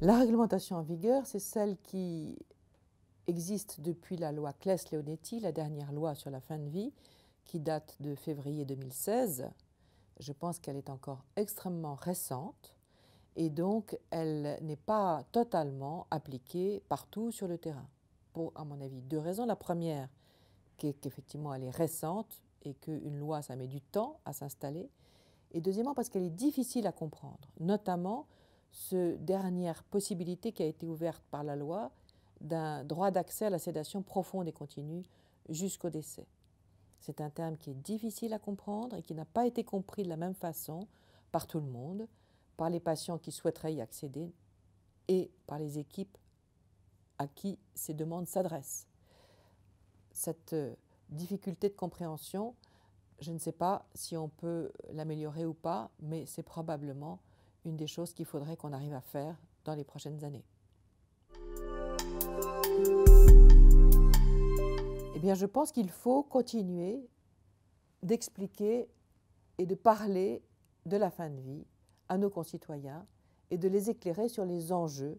La réglementation en vigueur, c'est celle qui existe depuis la loi Claes-Leonetti, la dernière loi sur la fin de vie, qui date de février 2016. Je pense qu'elle est encore extrêmement récente et donc elle n'est pas totalement appliquée partout sur le terrain. Pour, à mon avis, deux raisons. La première, qu'effectivement elle est récente et qu'une loi, ça met du temps à s'installer. Et deuxièmement, parce qu'elle est difficile à comprendre, notamment ce dernière possibilité qui a été ouverte par la loi d'un droit d'accès à la sédation profonde et continue jusqu'au décès. C'est un terme qui est difficile à comprendre et qui n'a pas été compris de la même façon par tout le monde, par les patients qui souhaiteraient y accéder et par les équipes à qui ces demandes s'adressent. Cette euh, difficulté de compréhension, je ne sais pas si on peut l'améliorer ou pas, mais c'est probablement des choses qu'il faudrait qu'on arrive à faire dans les prochaines années. Eh bien, je pense qu'il faut continuer d'expliquer et de parler de la fin de vie à nos concitoyens et de les éclairer sur les enjeux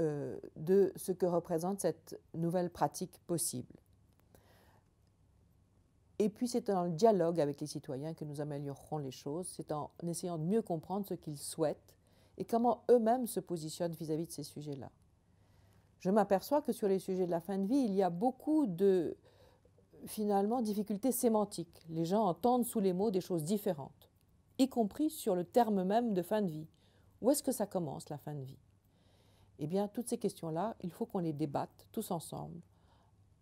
euh, de ce que représente cette nouvelle pratique possible. Et puis c'est dans le dialogue avec les citoyens que nous améliorerons les choses, c'est en essayant de mieux comprendre ce qu'ils souhaitent et comment eux-mêmes se positionnent vis-à-vis de ces sujets-là. Je m'aperçois que sur les sujets de la fin de vie, il y a beaucoup de, finalement, difficultés sémantiques. Les gens entendent sous les mots des choses différentes, y compris sur le terme même de fin de vie. Où est-ce que ça commence, la fin de vie Eh bien, toutes ces questions-là, il faut qu'on les débatte tous ensemble,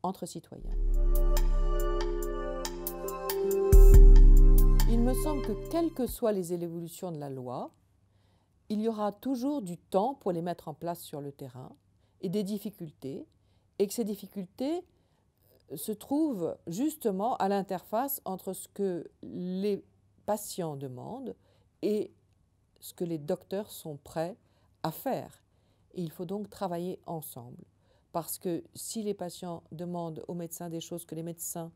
entre citoyens. que quelles que soient les évolutions de la loi, il y aura toujours du temps pour les mettre en place sur le terrain et des difficultés, et que ces difficultés euh, se trouvent justement à l'interface entre ce que les patients demandent et ce que les docteurs sont prêts à faire. il faut donc travailler ensemble, parce que si les patients demandent aux médecins des choses que les médecins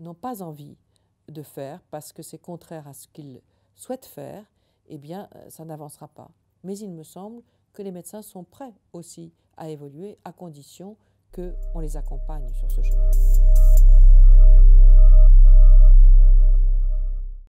n'ont pas envie de faire parce que c'est contraire à ce qu'ils souhaitent faire, eh bien, euh, ça n'avancera pas. Mais il me semble que les médecins sont prêts aussi à évoluer à condition qu'on les accompagne sur ce chemin.